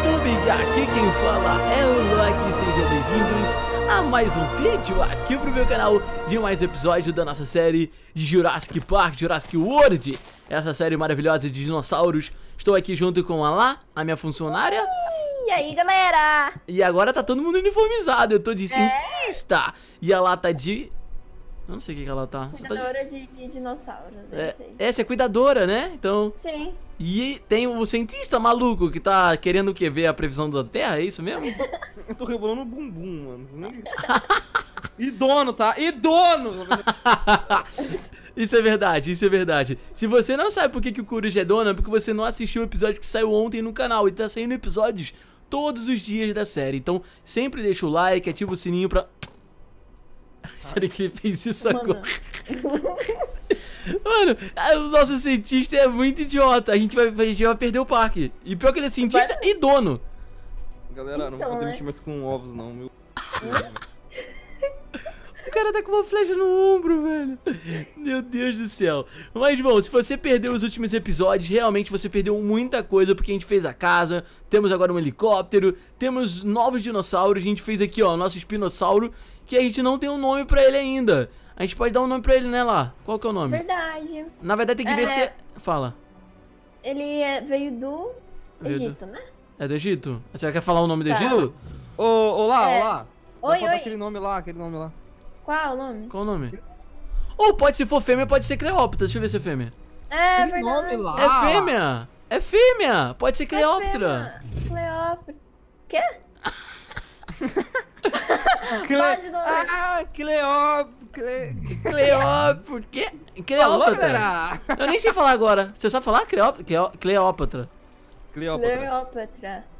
YouTube. Aqui quem fala é o Loki, Sejam bem-vindos a mais um vídeo aqui pro meu canal de mais um episódio da nossa série de Jurassic Park, Jurassic World. Essa série maravilhosa de dinossauros. Estou aqui junto com a Lá, a minha funcionária. E aí, galera? E agora tá todo mundo uniformizado. Eu tô de é? cientista é? e a Lá tá de eu não sei o que, que ela tá. Cuidadora tá de... de... dinossauros, é, é Essa é cuidadora, né? Então. Sim. E tem o cientista maluco que tá querendo o quê? Ver a previsão da Terra, é isso mesmo? Eu tô rebolando o bumbum, mano. Nem... e dono, tá? E dono! Isso é verdade, isso é verdade. Se você não sabe por que, que o Coruja é dono, é porque você não assistiu o episódio que saiu ontem no canal e tá saindo episódios todos os dias da série. Então, sempre deixa o like, ativa o sininho pra Será que ele fez isso agora? Mano, o nosso cientista é muito idiota. A gente vai, a gente vai perder o parque. E pior que ele é cientista e dono. Galera, então, não vou então, né? mexer mais com ovos, não, meu. o cara tá com uma flecha no ombro, velho. Meu Deus do céu. Mas, bom, se você perdeu os últimos episódios, realmente você perdeu muita coisa, porque a gente fez a casa, temos agora um helicóptero, temos novos dinossauros, a gente fez aqui, ó, o nosso espinossauro que a gente não tem um nome pra ele ainda. A gente pode dar um nome pra ele, né, lá? Qual que é o nome? Verdade. Na verdade tem que é... ver se... É- Fala. Ele é... veio do veio Egito, do... né? É do Egito? Você quer falar o nome tá. do Egito? Ô, olá, lá, é... lá. Oi, oi. aquele nome lá, aquele nome lá. Qual o nome? Qual o nome? Ou pode, se for fêmea, pode ser Cleópatra. Deixa eu ver se é fêmea. É, é verdade. Nome lá. É fêmea. É fêmea. Pode ser Cleópatra. É Cleópatra. Quê? Cle... Ah, Cleópatra. Cleópatra. Eu nem sei falar agora. Você sabe falar Cleópatra? Cleópatra. Cleópatra.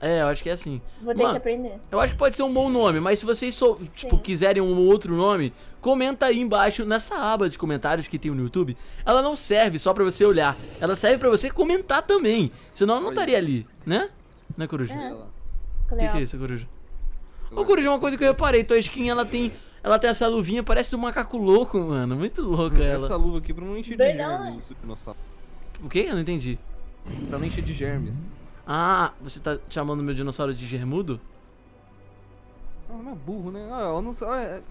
É, eu acho que é assim. Vou ter Mano, que aprender. Eu acho que pode ser um bom nome, mas se vocês sou, tipo, quiserem um outro nome, comenta aí embaixo nessa aba de comentários que tem no YouTube. Ela não serve só pra você olhar, ela serve pra você comentar também. Senão ela não estaria ali, né? Né, coruja? É. O que, que é isso, coruja? Ô, Coruja, uma coisa que eu reparei, tua skin ela tem. Ela tem essa luvinha, parece um macaco louco, mano. Muito louca ela. Essa luva aqui pra não encher de germes, isso, dinossauro. O quê? Eu não entendi. Pra não encher de germes. Ah, você tá chamando meu dinossauro de germudo? Não, ah, não é burro, né? Ah, eu não sei. Ah, é.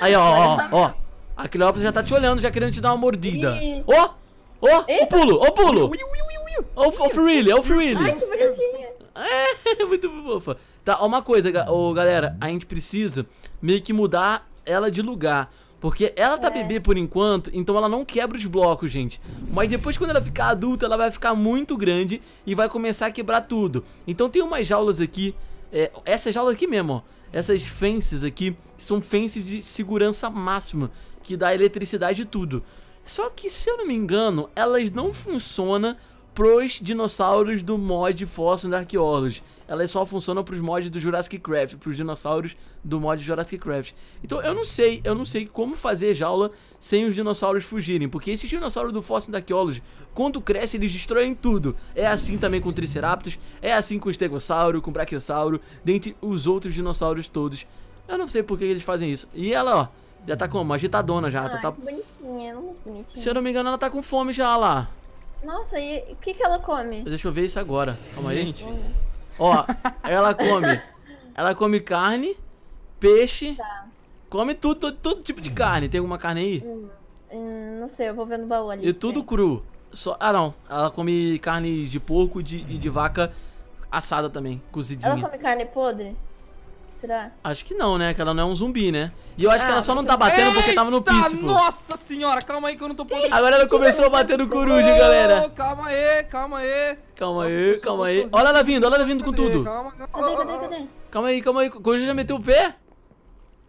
Aí, ó, ó, ó. A Cleópatra já tá te olhando, já querendo te dar uma mordida. Ó! Ó! O pulo! Ó o pulo! Ó o Freely! Ó o Freely! Ai, que bonitinho! É, é, muito fofa. Tá, uma coisa, ô, galera. A gente precisa meio que mudar ela de lugar. Porque ela tá é. bebê por enquanto, então ela não quebra os blocos, gente. Mas depois, quando ela ficar adulta, ela vai ficar muito grande e vai começar a quebrar tudo. Então tem umas jaulas aqui, é, essa jaula aqui mesmo, ó. Essas fences aqui, são fences de segurança máxima, que dá eletricidade e tudo. Só que, se eu não me engano, elas não funcionam pros dinossauros do mod Fossil da Arqueólogos. Elas só funcionam pros mods do Jurassic Craft, pros dinossauros do mod Jurassic Craft. Então eu não sei, eu não sei como fazer jaula sem os dinossauros fugirem, porque esses dinossauros do Fossil da Arqueólogos, quando crescem, eles destroem tudo. É assim também com Triceratops, é assim com Stegossauro, com Brachiosauro, dentre os outros dinossauros todos. Eu não sei por que eles fazem isso. E ela, ó, já tá como? Agitadona já. Ah, tá, tá... bonitinha, é bonitinha. Se eu não me engano, ela tá com fome já, lá. Nossa, e o que, que ela come? Deixa eu ver isso agora. Calma Gente. aí. Ó, ela come. Ela come carne, peixe. Tá. Come tudo, todo, todo, tipo de carne. Tem alguma carne aí? Hum, hum, não sei, eu vou ver no baú ali. E tudo tem. cru. Só, ah, não. Ela come carne de porco de, e de vaca assada também, cozidinha. Ela come carne podre? Será? Acho que não, né? Que ela não é um zumbi, né? E eu acho ah, que ela ah, só não tá batendo Eita, porque tava no piso. Nossa senhora, calma aí que eu não tô podendo. Agora ela né? começou a bater no coruja, galera. Calma aí, calma aí. Calma aí, calma aí. Olha ela vindo, olha ela vindo com tudo. Calma, calma. Cadê, cadê, cadê? Calma aí, calma aí. Coruja já meteu o pé?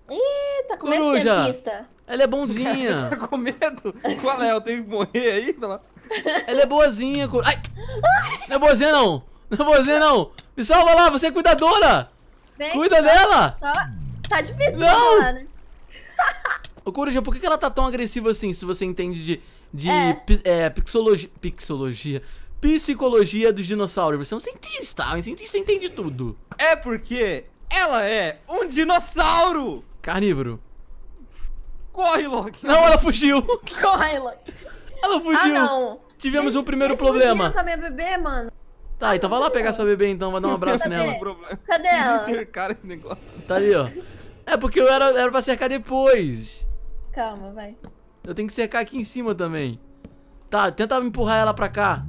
Eita, tá com medo Coruja. de Ela é bonzinha. Você tá com medo? Qual é? Eu tenho que morrer aí? Ela é boazinha. Cor... Ai! Não é boazinha, não. Não é boazinha, não. Me salva lá, você é cuidadora. Vem Cuida dela! Tá, tá difícil não. Falar, né? Ô, Coruja, por que ela tá tão agressiva assim, se você entende de, de é. É, pixologia, pixologia, psicologia dos dinossauros? Você é um cientista, um cientista entende tudo. É porque ela é um dinossauro! Carnívoro. Corre, Loki! Não, ela fugiu! Corre, Loki! Ela fugiu! Ah, não! Tivemos o um primeiro problema. Com a minha bebê, mano. Tá, então vai lá pegar sua bebê então, vai dar um abraço Cadê? nela. Cadê ela? cercar esse negócio. Tá ali, ó. É porque eu era, era pra cercar depois. Calma, vai. Eu tenho que cercar aqui em cima também. Tá, tenta empurrar ela pra cá.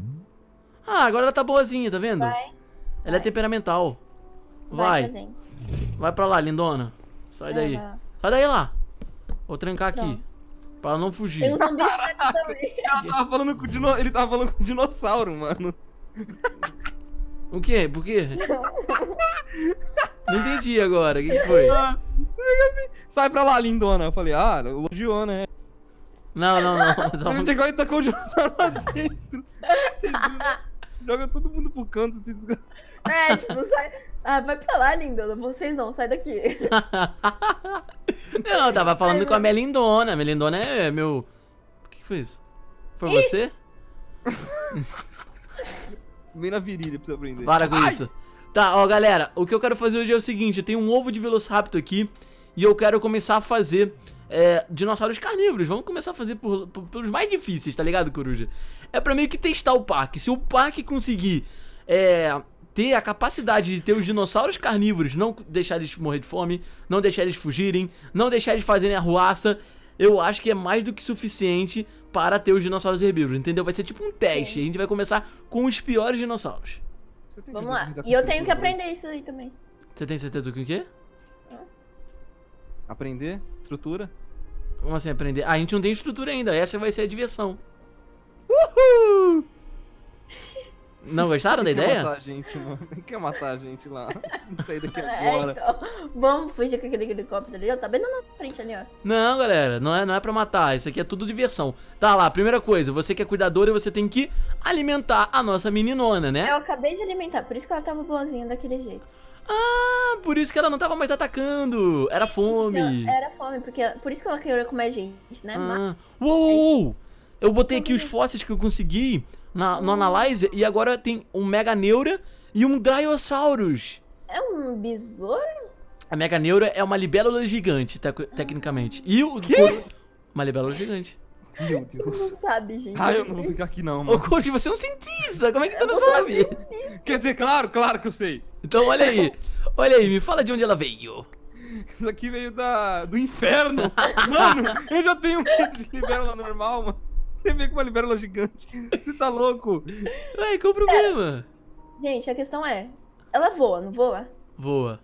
Ah, agora ela tá boazinha, tá vendo? Vai. Ela é vai. é temperamental. Vai. Vai, tá vai pra lá, lindona. Sai daí. Sai daí lá. Vou trancar aqui. Pra ela não fugir. Eu não Caraca, ela tava falando com dino... Ele tava falando com o dinossauro, mano. O quê? Por quê? Não entendi agora, o que, que foi? Ah, sai pra lá, lindona. Eu falei, ah, elogiou, né? Não, não, não. É a gente chegou tá com o dinossauro lá dentro. Joga todo mundo pro canto, se É, tipo, sai. Ah, vai pra lá, lindona. Vocês não, sai daqui. não, eu tava falando Ai, com a minha lindona. Minha lindona é meu. O que foi isso? Foi você? Bem na virilha pra você aprender. Para com Ai! isso. Tá, ó, galera, o que eu quero fazer hoje é o seguinte, eu tenho um ovo de Velociraptor aqui e eu quero começar a fazer é, dinossauros carnívoros. Vamos começar a fazer por, por, pelos mais difíceis, tá ligado, Coruja? É pra meio que testar o parque. Se o parque conseguir é, ter a capacidade de ter os dinossauros carnívoros, não deixar eles morrer de fome, não deixar eles fugirem, não deixar eles fazerem arruaça, eu acho que é mais do que suficiente para ter os dinossauros herbívoros, entendeu? Vai ser tipo um teste, Sim. a gente vai começar com os piores dinossauros. Vamos lá, tá e eu tenho que aprender isso aí também. Você tem certeza do que o quê? É. Aprender? Estrutura? Como assim aprender? Ah, a gente não tem estrutura ainda, essa vai ser a diversão. Uhul! Não gostaram da ideia? Quer matar a gente, mano. Quer matar a gente lá. Sair daqui é, agora. É, então, vamos fugir com aquele helicóptero ali. Tá bem na nossa frente ali, ó. Não, galera. Não é, não é pra matar. Isso aqui é tudo diversão. Tá lá, primeira coisa. Você que é cuidadora, você tem que alimentar a nossa meninona, né? Eu acabei de alimentar. Por isso que ela tava boazinha daquele jeito. Ah, por isso que ela não tava mais atacando. Era fome. Então, era fome. porque Por isso que ela queria comer a gente, né? Ah. Mas... Uou! uou. Eu botei aqui os uhum. fósseis que eu consegui na, no Analyzer e agora tem um Mega Neura e um Dryosaurus. É um besouro? A Mega Neura é uma libélula gigante, tec ah. tecnicamente. E o... Quê? Uma libélula gigante. Meu Deus. Não sabe, gente. Ah, eu não vou ficar aqui não, mano. Ô, Cody, você é um cientista. Como é que tu eu não sabe? Quer dizer, claro, claro que eu sei. Então, olha aí. olha aí, me fala de onde ela veio. Isso aqui veio da... do inferno. mano, eu já tenho um metro de libélula normal, mano. Você vê com uma libélula gigante. Você tá louco? Ai, qual o problema? É. Gente, a questão é: ela voa, não voa? Voa.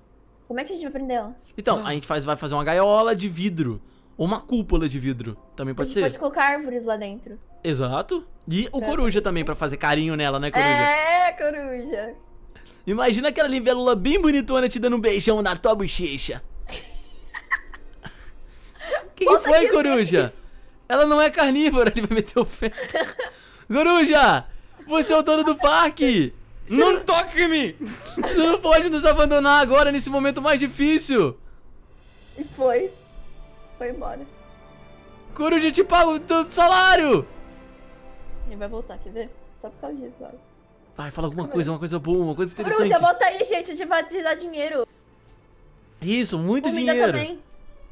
Como é que a gente vai prender ela? Então, ah. a gente faz, vai fazer uma gaiola de vidro. Ou uma cúpula de vidro. Também pode a gente ser. pode colocar árvores lá dentro. Exato. E o é. coruja também, para fazer carinho nela, né, coruja? É, coruja. Imagina aquela libélula bem bonitona te dando um beijão na tua bochecha. O que, que, foi, coruja? Ela não é carnívora, ele vai meter o pé. Coruja! Você é o dono do parque! Você não, não toque em mim! Você não pode nos abandonar agora nesse momento mais difícil! E foi. Foi embora. Coruja, te pago o salário! Ele vai voltar, quer ver? Só por causa disso, olha. Vai, fala alguma coisa, uma coisa boa, uma coisa interessante. Coruja, bota aí, gente, vai de dar dinheiro. Isso, muito Comida dinheiro. também.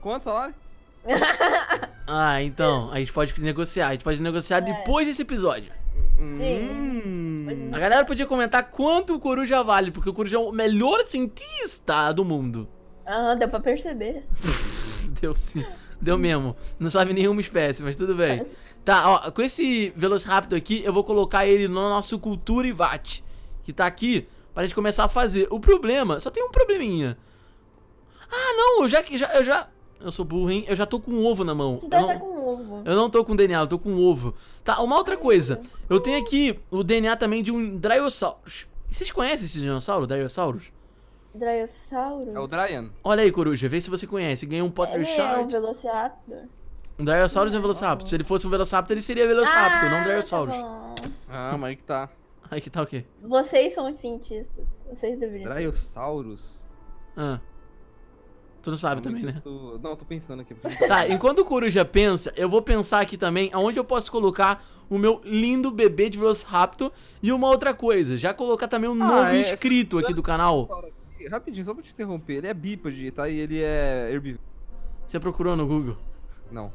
Quanto salário? Ah, então, a gente pode negociar. A gente pode negociar é. depois desse episódio. Sim. Hum. A galera podia comentar quanto o Coruja vale, porque o Coruja é o melhor cientista do mundo. Ah, deu pra perceber. Deu sim. Deu mesmo. Não sabe nenhuma espécie, mas tudo bem. Tá, ó, com esse Velociraptor aqui, eu vou colocar ele no nosso Cultura e Vat, que tá aqui, pra gente começar a fazer. O problema, só tem um probleminha. Ah, não, eu já... já, eu já eu sou burro, hein? Eu já tô com um ovo na mão. Você deve não... Tá com um ovo. Eu não tô com DNA, eu tô com um ovo. Tá, uma outra coisa. Eu tenho aqui o DNA também de um Dryosaurus. Vocês conhecem esse dinossauro, Dryosaurus? Dryosaurus? É o Dryan. Olha aí, Coruja, vê se você conhece. Ganhou um Potter Ele é Shard. é um Velociraptor. Um Dryosaurus é um Velociraptor. Se ele fosse um Velociraptor, ele seria Velociraptor, ah, não um tá Dryosaurus. Tá ah, mas aí que tá. Aí que tá o quê? Vocês são os cientistas. Vocês deveriam. Dryosaurus? Ah. Tu não sabe também, né? Tô... Não, tô pensando aqui. Tá, enquanto o Coruja pensa, eu vou pensar aqui também aonde eu posso colocar o meu lindo bebê de Velociraptor e uma outra coisa. Já colocar também um ah, novo é, inscrito é... aqui do canal. Rapidinho, só pra te interromper. Ele é bípede, tá? E ele é herbívoro. Você procurou no Google? Não.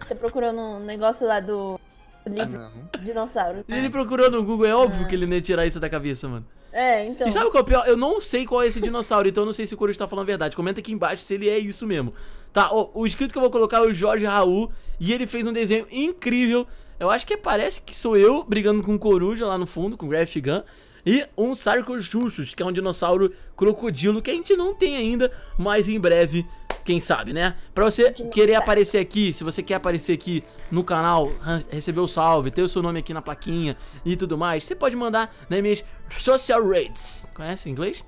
Você procurou no negócio lá do Livro ah, dinossauro. Né? Ele procurou no Google, é óbvio ah. que ele não ia tirar isso da cabeça, mano. É, então. E sabe qual é o pior? Eu não sei qual é esse dinossauro, então eu não sei se o Coruja tá falando a verdade. Comenta aqui embaixo se ele é isso mesmo. Tá, ó, o escrito que eu vou colocar é o Jorge Raul e ele fez um desenho incrível. Eu acho que parece que sou eu brigando com o Coruja lá no fundo, com o Graft Gun. E um Sarcochuchus, que é um dinossauro crocodilo que a gente não tem ainda, mas em breve quem sabe, né? Pra você querer aparecer aqui, se você quer aparecer aqui no canal, receber o salve, ter o seu nome aqui na plaquinha e tudo mais, você pode mandar nas né, minhas social rates, Conhece inglês?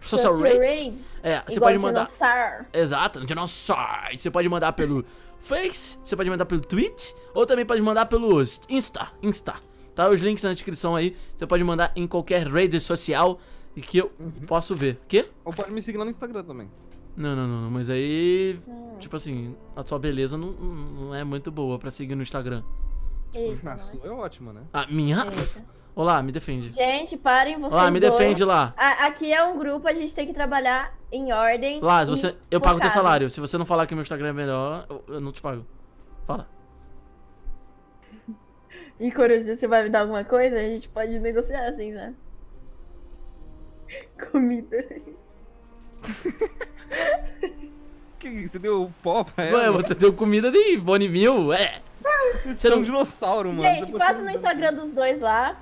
Social, social rates. É, você pode mandar. Dinossauro. Exato, no dinossauro. Você pode mandar pelo Face, você pode mandar pelo Tweet, ou também pode mandar pelo Insta. Insta. Tá os links na descrição aí. Você pode mandar em qualquer rede social e que eu posso ver. Quê? Ou pode me seguir lá no Instagram também. Não, não, não, não, mas aí. Não. Tipo assim, a sua beleza não, não é muito boa pra seguir no Instagram. Tipo, Eita, a sua é ótima, né? A ah, minha? Eita. Olá, me defende. Gente, parem vocês. Olá, me dois. defende lá. A, aqui é um grupo, a gente tem que trabalhar em ordem. Lá, você, eu pago o teu salário. Se você não falar que meu Instagram é melhor, eu, eu não te pago. Fala. E Coruja, você vai me dar alguma coisa? A gente pode negociar assim, né? Comida. que, você deu pó pra ela? Ué, você deu comida de Bonnie Mill, é. Você é um dinossauro, mano. Gente, passa no Instagram dos dois lá.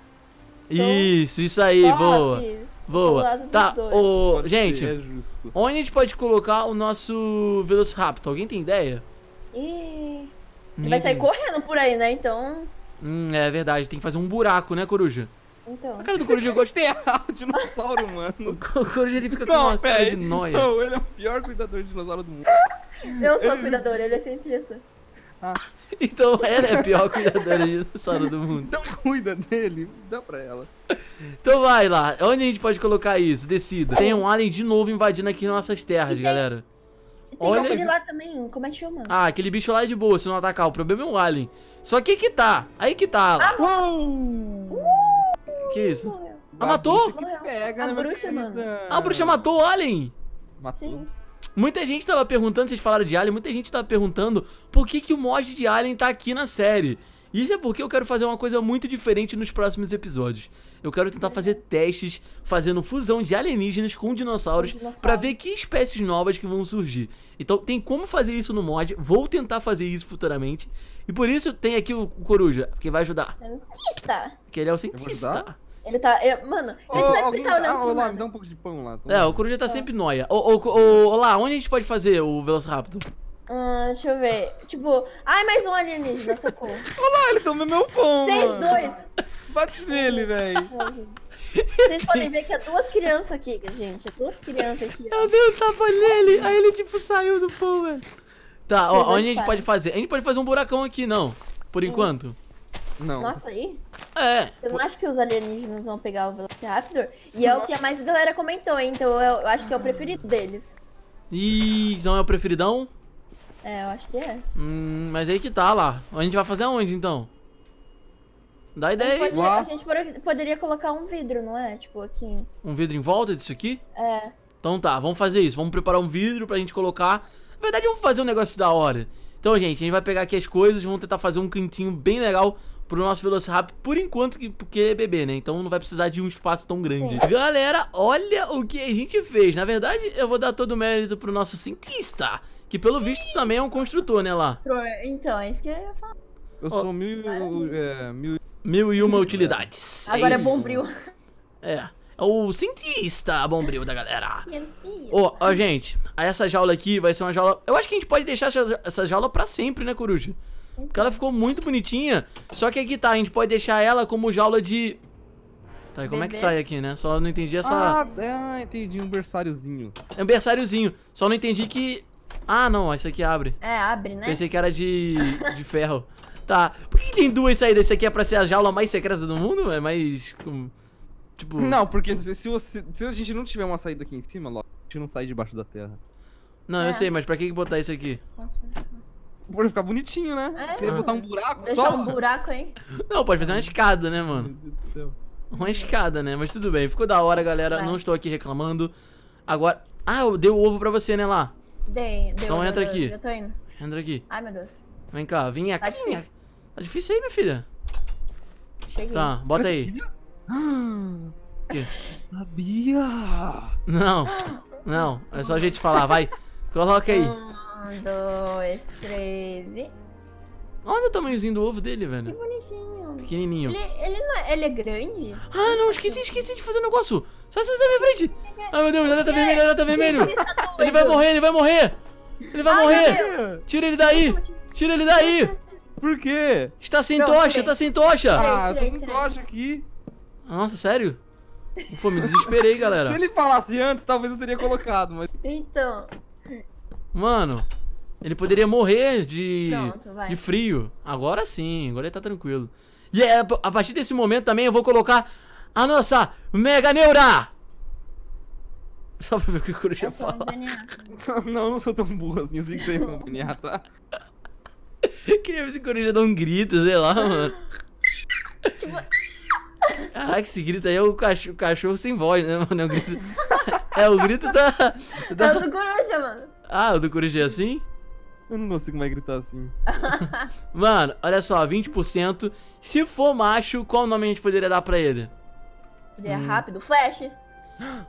Isso, isso aí, boa. Boa. Tá, o gente, ser, é onde a gente pode colocar o nosso Velociraptor? Alguém tem ideia? E... Ele vai sair correndo por aí, né? Então. Hum, é verdade, tem que fazer um buraco, né, coruja? Então. A cara do Coruja eu gostei errado, dinossauro, mano. O Coruja ele fica com uma cara de noia. Não, ele é o pior cuidador de dinossauro do mundo. Eu sou ele... cuidador, ele é cientista. Ah. Então ela é a pior cuidadora de dinossauro do mundo. Então cuida dele, dá pra ela. Então vai lá, onde a gente pode colocar isso? Decida. Tem um alien de novo invadindo aqui nossas terras, tem... galera. Tem Olha... aquele lá também, como é que chama? Ah, aquele bicho lá é de boa, se não atacar. O problema é o alien. Só que que tá, aí que tá. Ah, Uou! Que isso? Ah, matou? Pega, a bruxa, querida. mano. Ah, a bruxa matou o Alien? Matou. Sim. Muita gente tava perguntando, vocês falaram de Alien, muita gente tava perguntando por que, que o mod de Alien tá aqui na série. Isso é porque eu quero fazer uma coisa muito diferente nos próximos episódios. Eu quero tentar é. fazer testes fazendo fusão de alienígenas com dinossauros para ver que espécies novas que vão surgir. Então tem como fazer isso no mod, vou tentar fazer isso futuramente. E por isso tem aqui o Coruja, que vai ajudar. Cientista. Que ele é o cientista. Ele tá. É, mano, ele sempre tá olhando. Ah, olá, me dá um pouco de pão lá. Tá é, o Coruja tá é. sempre noia. Ô, ô, ô, olá, onde a gente pode fazer o Velociraptor? Ah, deixa eu ver. Tipo, ai, mais um alienígena, socorro. Olha lá, eles estão no meu pão. Vocês dois. Bate nele, velho. Tá Vocês podem ver que é duas crianças aqui, gente. É duas crianças aqui. Ó. Ah, eu dei um tapa nele, aí ele tipo saiu do pão, velho. Tá, ó, onde a gente pode fazer? A gente pode fazer um buracão aqui, não. Por hum. enquanto. Não. Nossa, aí? É. Você não acha que os alienígenas vão pegar o Velociraptor? E é o que a mais galera comentou, hein? Então eu, eu acho que é o preferido deles. Ih, então é o preferidão? É, eu acho que é. Hum, mas aí que tá lá. A gente vai fazer aonde então? Dá ideia aí. A gente poderia colocar um vidro, não é? Tipo aqui. Um vidro em volta disso aqui? É. Então tá, vamos fazer isso. Vamos preparar um vidro pra gente colocar. Na verdade, vamos fazer um negócio da hora. Então, gente, a gente vai pegar aqui as coisas, vamos tentar fazer um cantinho bem legal pro nosso Velociraptor, por enquanto, porque é bebê, né? Então não vai precisar de um espaço tão grande. Sim. Galera, olha o que a gente fez. Na verdade, eu vou dar todo o mérito pro nosso cientista. Que pelo Sim. visto também é um construtor, né, lá? Então, é isso que eu ia falar. Eu oh, sou mil, é, mil... mil e uma utilidades. É Agora é, é bombril. É. É o cientista bombril da galera. Ó, oh, oh, gente, essa jaula aqui vai ser uma jaula... Eu acho que a gente pode deixar essa jaula pra sempre, né, Coruja? Porque ela ficou muito bonitinha. Só que aqui tá, a gente pode deixar ela como jaula de... Tá, e como é que sai aqui, né? Só não entendi essa... Ah, é, entendi, um bersáriozinho. É um bersáriozinho. Só não entendi que ah, não, esse aqui abre. É, abre, né? Pensei que era de, de ferro. Tá. Por que, tem duas saídas? Esse aqui é pra ser a jaula mais secreta do mundo? É mais. Tipo. Não, porque se, se, você, se a gente não tiver uma saída aqui em cima, logo, a gente não sai debaixo da terra. Não, é. eu sei, mas pra que, botar isso aqui? Posso fazer Pode ficar bonitinho, né? É, você ia botar um buraco Deixar só? um buraco, aí. Não, pode fazer uma escada, né, mano? Meu Deus do céu. Uma escada, né? Mas tudo bem, ficou da hora, galera. Vai. Não estou aqui reclamando. Agora. Ah, eu dei o ovo pra você, né, lá? Dei, deu, então entra deu, aqui. Eu tô indo. Entra aqui. Ai, meu Deus. Vem cá, vem tá aqui. Tá difícil, tá difícil aí, minha filha. Cheguei. Tá, bota aí. Ah, que? Sabia! Não, não. É só a gente falar, vai. Coloca aí. Um, dois, treze. Olha o tamanhozinho do ovo dele, velho. Que bonitinho. Pequenininho. Ele, ele, não é, ele é grande? Ah, não, esqueci, esqueci de fazer um negócio. Sai, sai da minha frente. Ai, ah, meu Deus, ele tá vermelho, ele tá vermelho. Ele vai morrer, ele vai morrer. Ele vai morrer. Tira ele daí. Tira ele daí. Por quê? Está sem Pronto, tocha, tá sem tocha. Ah, eu tô com tocha aqui. Nossa, sério? Pô, me desesperei, galera. Se ele falasse antes, talvez eu teria colocado, mas... Então... Mano, ele poderia morrer de, Pronto, de frio. Agora sim, agora ele tá tranquilo. E é, a partir desse momento também eu vou colocar a nossa Mega Neura. Só pra ver o que o Coruja é fala. não, eu não sou tão burro assim, eu sei que vocês são DNA, tá? Queria ver se o Coruja dá um grito, sei lá, mano. Tipo... Caraca, esse grito aí é o cachorro, o cachorro sem voz, né, mano? É o grito, é o grito da, é da... É o do Coruja, mano. Ah, o do Coruja é assim? Eu não consigo mais gritar assim. Mano, olha só, 20%. Se for macho, qual nome a gente poderia dar pra ele? Ele é hum. rápido. Flash.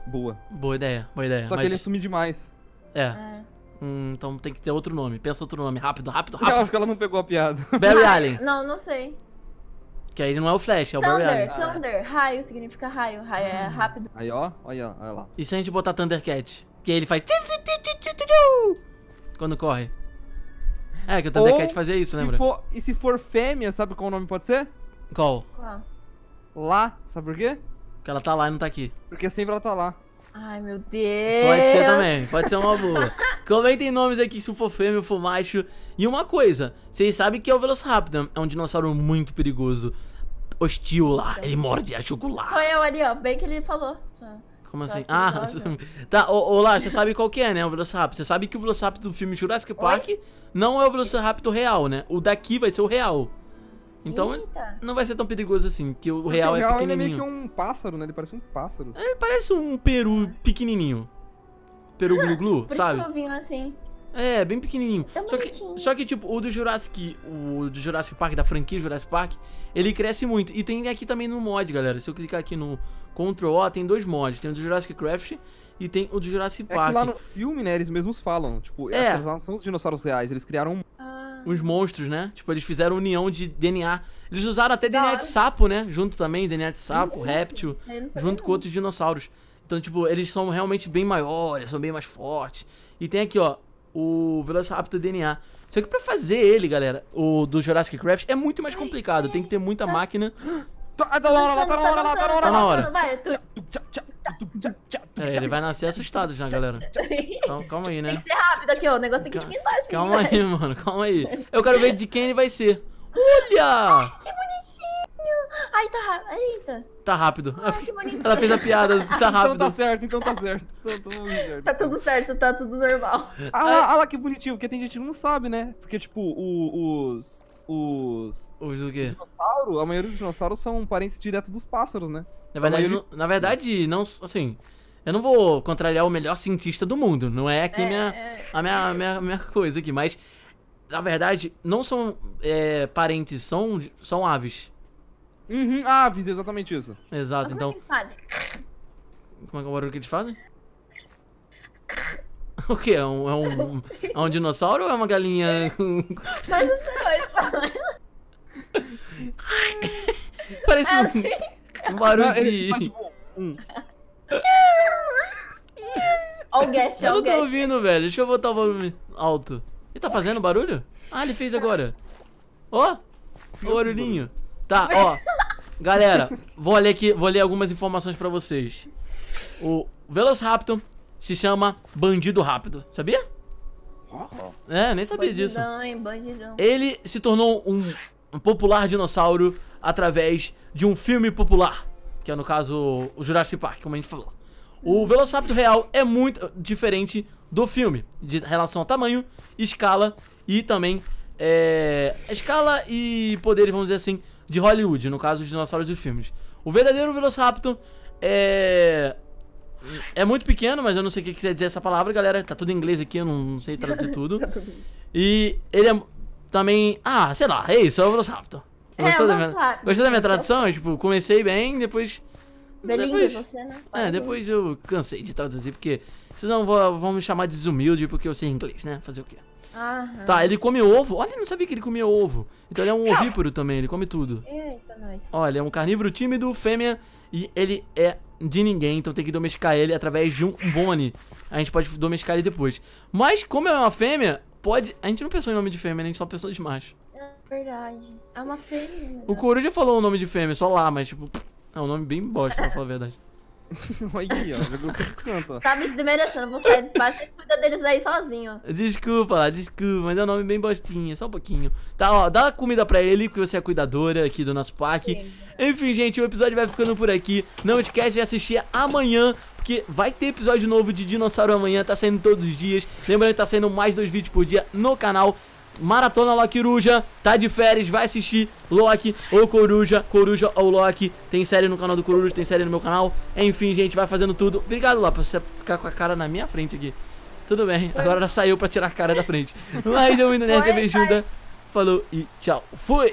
Boa. Boa ideia, boa ideia. Só mas... que ele assume demais. É. é. Hum, então tem que ter outro nome. Pensa outro nome. Rápido, rápido, rápido. Eu acho que ela não pegou a piada. Barry Allen. Não, não sei. Que aí não é o Flash, é thunder, o Barry Allen. Thunder, ah. raio significa raio. Raio é rápido. Aí, ó. Olha, olha lá. E se a gente botar Thundercat? Que ele faz... Quando corre. É, que o Thundercat fazia isso, lembra? For, e se for fêmea, sabe qual o nome pode ser? Qual? Qual? Lá, sabe por quê? Porque ela tá lá e não tá aqui. Porque sempre ela tá lá. Ai, meu Deus. Pode ser também, pode ser uma boa. Comentem nomes aqui se for fêmea ou for macho. E uma coisa, vocês sabem que é o Velociraptor é um dinossauro muito perigoso. Hostil lá, ele morde a jugular. Sou eu ali, ó, bem que ele falou. Só. Como assim? Ah, tá. Ô, ô Lá, você sabe qual que é, né? O Velociraptor. Você sabe que o Velociraptor do filme Jurassic Park Oi? não é o Velociraptor real, né? O daqui vai ser o real. Então Eita. não vai ser tão perigoso assim, que o real, o é real é pequenininho. Ele é meio que um pássaro, né? Ele parece um pássaro. Ele parece um peru pequenininho. Peru glu-glu, sabe? Por isso que eu assim. É, bem pequenininho. Tão só que, só que, tipo, o do Jurassic, o do Jurassic Park, da franquia Jurassic Park, ele cresce muito. E tem aqui também no mod, galera. Se eu clicar aqui no Ctrl O, tem dois mods. Tem o do Jurassic Craft e tem o do Jurassic Park. É que lá no filme, né, eles mesmos falam. Tipo, é. lá são os dinossauros reais. Eles criaram ah. uns monstros, né? Tipo, eles fizeram união de DNA. Eles usaram até DNA de sapo, né? Junto também, DNA de sapo, Sim. réptil, junto com outros dinossauros. Então, tipo, eles são realmente bem maiores, são bem mais fortes. E tem aqui, ó, o Velociraptor DNA. Só que pra fazer ele, galera, o do Jurassic Craft, é muito mais complicado. Tem que ter muita tá. máquina. Tá, tá na hora lá, tá na hora lá, tá na hora lá. Tá na hora. É, ele vai nascer assustado já, galera. Calma, calma aí, né? Tem que ser rápido aqui, ó. O negócio tem que esquentar assim. Calma aí, mano, calma aí. Eu quero ver de quem ele vai ser. Olha! Ai, que Ai, tá Eita. Tá rápido. Ai, Ela fez a piada, tá rápido. então tá certo, então tá certo. tá tudo certo. Tá tudo certo, tá tudo normal. Ah lá, lá, que bonitinho, porque tem gente que não sabe, né? Porque, tipo, o, os. Os. Os o quê? Dinossauro, a maioria dos dinossauros são parentes diretos dos pássaros, né? Na verdade, maioria... não, na verdade, não. Assim. Eu não vou contrariar o melhor cientista do mundo. Não é aqui é, minha, é, a minha, é. minha, minha coisa aqui, mas. Na verdade, não são é, parentes, são, são aves. Uhum. Ah, fiz exatamente isso. Exato, Mas então. Como é então. que eles fazem? Como é que é o barulho que eles fazem? O que? É um, é, um, é um dinossauro ou é uma galinha? Mas os dois falam. Parece um, é assim? um barulho Não, de. Faz, tipo, um. Olha o Eu não tô ouvindo, velho. Deixa eu botar o volume alto. Ele tá fazendo barulho? Ah, ele fez agora. Ó, oh, o barulhinho. Tá, ó. Galera, vou ler aqui, vou ler algumas informações para vocês. O Velociraptor se chama Bandido Rápido, sabia? É, nem sabia bandidão, disso. Hein, bandidão. Ele se tornou um, um popular dinossauro através de um filme popular, que é no caso o Jurassic Park, como a gente falou. O hum. Velociraptor real é muito diferente do filme, de relação a tamanho, escala e também é, escala e poderes, vamos dizer assim, de Hollywood, no caso dos dinossauros dos filmes. O verdadeiro Velociraptor é. É muito pequeno, mas eu não sei o que quiser dizer essa palavra, galera. Tá tudo em inglês aqui, eu não sei traduzir tudo. Tá e ele é também. Ah, sei lá, é isso, é o Velociraptor. É, gostou, é, da, minha... Gostou da minha tradução? tipo, comecei bem, depois. Belinda, depois... você, né? É, depois eu cansei de traduzir, porque senão vão me chamar de desumilde porque eu sei inglês, né? Fazer o quê? Aham. Tá, ele come ovo. Olha, eu não sabia que ele comia ovo. Então ele é um ovíparo também, ele come tudo. Eita, nós. Olha, ele é um carnívoro tímido, fêmea, e ele é de ninguém, então tem que domesticar ele através de um bone. A gente pode domesticar ele depois. Mas como é uma fêmea, pode... A gente não pensou em nome de fêmea, né? a gente só pensou de macho. É verdade. É uma fêmea. Né? O Coruja falou o nome de fêmea, só lá, mas tipo... É um nome bem bosta, pra falar a verdade. Aí, ó, jogou seus cantos, ó. Tá me desmerecendo, vou sair desse bairro, vocês deles aí sozinho. Desculpa, desculpa, mas é um nome bem bostinho só um pouquinho. Tá, ó, dá comida pra ele, porque você é cuidadora aqui do nosso parque. Enfim, gente, o episódio vai ficando por aqui. Não esquece de assistir amanhã, porque vai ter episódio novo de Dinossauro amanhã, tá saindo todos os dias. Lembrando que tá saindo mais dois vídeos por dia no canal maratona Loki Ruja, tá de férias, vai assistir Loki ou Coruja, Coruja ou Loki. Tem série no canal do Coruja, tem série no meu canal. Enfim, gente, vai fazendo tudo. Obrigado lá por você ficar com a cara na minha frente aqui. Tudo bem, Foi. agora já saiu pra tirar a cara da frente. Mas eu indo nessa, bem Falou e tchau. Fui!